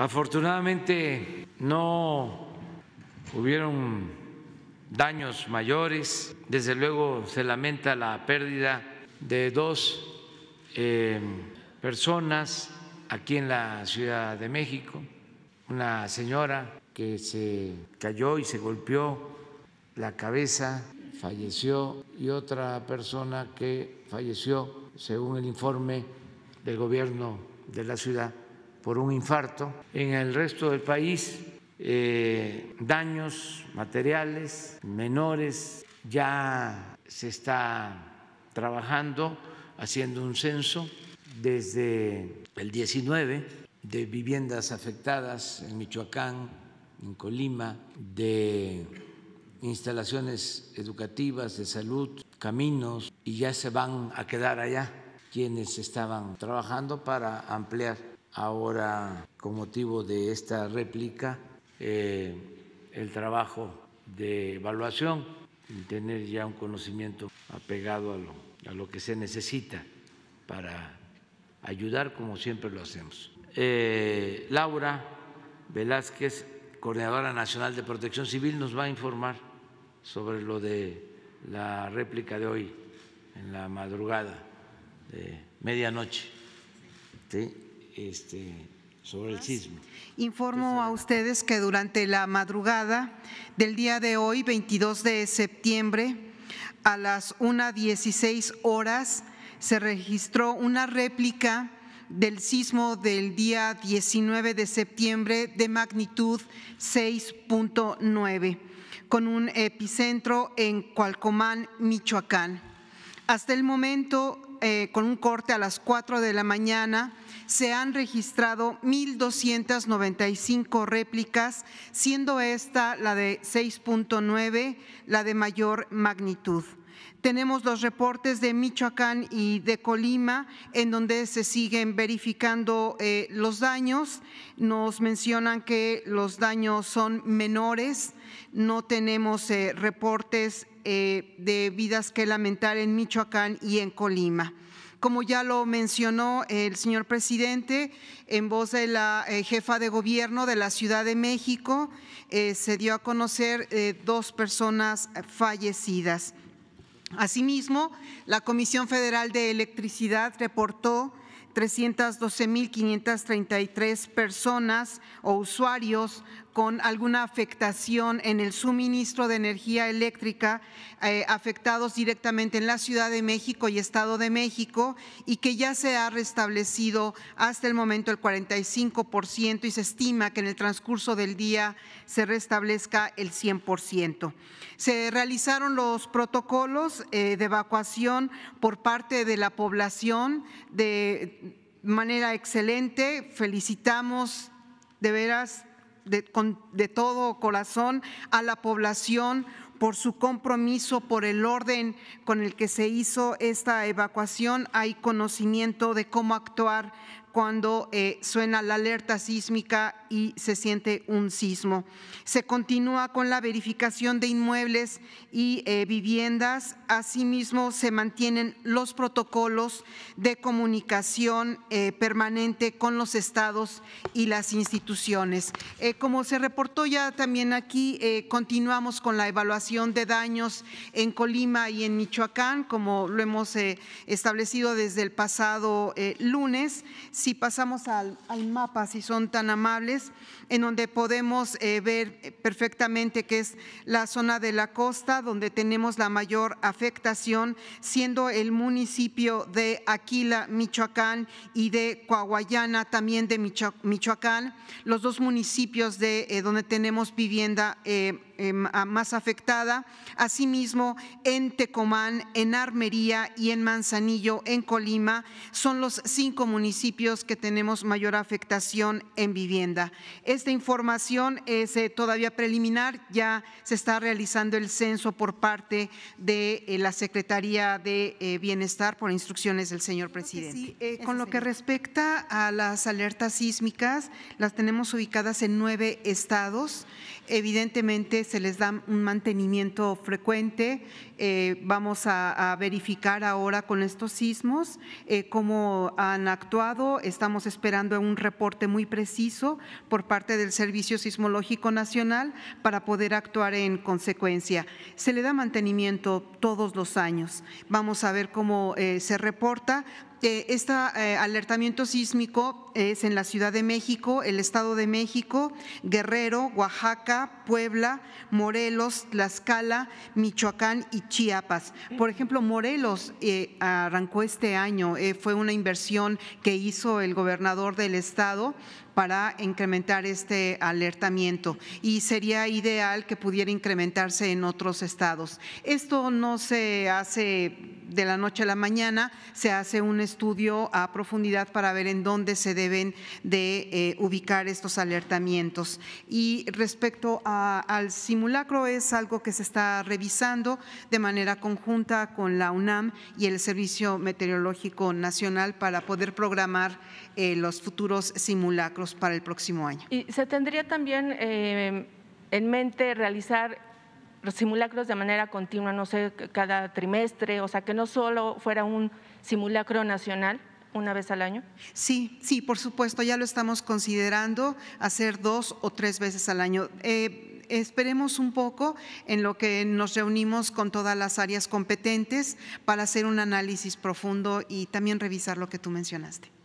Afortunadamente no hubieron daños mayores, desde luego se lamenta la pérdida de dos eh, personas aquí en la Ciudad de México, una señora que se cayó y se golpeó la cabeza, falleció, y otra persona que falleció, según el informe del gobierno de la ciudad, por un infarto. En el resto del país, eh, daños materiales menores. Ya se está trabajando, haciendo un censo desde el 19 de viviendas afectadas en Michoacán, en Colima, de instalaciones educativas, de salud, caminos, y ya se van a quedar allá quienes estaban trabajando para ampliar ahora con motivo de esta réplica eh, el trabajo de evaluación y tener ya un conocimiento apegado a lo, que se necesita para ayudar como siempre lo hacemos. Eh, Laura Velázquez, coordinadora nacional de protección civil, nos va a informar sobre lo de la réplica de hoy en la madrugada de medianoche. ¿Sí? Este, sobre el ah, sismo. Informo a ustedes que durante la madrugada del día de hoy, 22 de septiembre, a las 1.16 horas, se registró una réplica del sismo del día 19 de septiembre de magnitud 6.9, con un epicentro en Cualcomán, Michoacán. Hasta el momento eh, con un corte a las 4 de la mañana, se han registrado 1.295 réplicas, siendo esta la de 6.9, la de mayor magnitud. Tenemos los reportes de Michoacán y de Colima, en donde se siguen verificando eh, los daños. Nos mencionan que los daños son menores, no tenemos eh, reportes eh, de vidas que lamentar en Michoacán y en Colima. Como ya lo mencionó el señor presidente, en voz de la eh, jefa de gobierno de la Ciudad de México, eh, se dio a conocer dos personas fallecidas. Asimismo, la Comisión Federal de Electricidad reportó 312.533 personas o usuarios con alguna afectación en el suministro de energía eléctrica, eh, afectados directamente en la Ciudad de México y Estado de México, y que ya se ha restablecido hasta el momento el 45% y se estima que en el transcurso del día se restablezca el 100%. Se realizaron los protocolos eh, de evacuación por parte de la población de manera excelente. Felicitamos de veras de, todo corazón a la población por su compromiso, por el orden con el que se hizo esta evacuación. Hay conocimiento de cómo actuar cuando eh, suena la alerta sísmica y se siente un sismo. Se continúa con la verificación de inmuebles y eh, viviendas. Asimismo, se mantienen los protocolos de comunicación eh, permanente con los estados y las instituciones. como se reportó ya también aquí, continuamos con la evaluación de daños en Colima y en Michoacán, como lo hemos establecido desde el pasado lunes si pasamos al, mapa, si son tan amables, en donde podemos eh, ver perfectamente que es la zona de la costa donde tenemos la mayor afectación, siendo el municipio de Aquila, Michoacán, y de Coahuayana, también de Michoacán, los dos municipios de, eh, donde tenemos vivienda eh, Em, más afectada, asimismo en Tecomán, en Armería y en Manzanillo, en Colima, son los cinco municipios que tenemos mayor afectación en vivienda. Esta información es eh, todavía preliminar, ya se está realizando el censo por parte de eh, la Secretaría de eh, Bienestar por instrucciones del señor presidente. con lo que respecta a las alertas sísmicas, las tenemos ubicadas en nueve estados. Evidentemente se les da un mantenimiento frecuente. Eh, vamos a, verificar ahora con estos sismos eh, cómo han actuado. Estamos esperando un reporte muy preciso por parte del Servicio Sismológico Nacional para poder actuar en consecuencia. Se le da mantenimiento todos los años. Vamos a ver cómo eh, se reporta este alertamiento sísmico es en la Ciudad de México, el Estado de México, Guerrero, Oaxaca, Puebla, Morelos, Tlaxcala, Michoacán y Chiapas. Por ejemplo, Morelos eh, arrancó este año, fue una inversión que hizo el gobernador del estado para incrementar este alertamiento y sería ideal que pudiera incrementarse en otros estados. Esto no se hace de la noche a la mañana se hace un estudio a profundidad para ver en dónde se deben de eh, ubicar estos alertamientos. Y respecto al simulacro es algo que se está revisando de manera conjunta con la UNAM y el Servicio Meteorológico Nacional para poder programar eh, los futuros simulacros para el próximo año. Y se tendría también eh, en mente realizar los simulacros de manera continua, no sé, cada trimestre, o sea, que no solo fuera un simulacro nacional, una vez al año? Sí, sí, por supuesto, ya lo estamos considerando hacer dos o tres veces al año. Eh, esperemos un poco en lo que nos reunimos con todas las áreas competentes para hacer un análisis profundo y también revisar lo que tú mencionaste.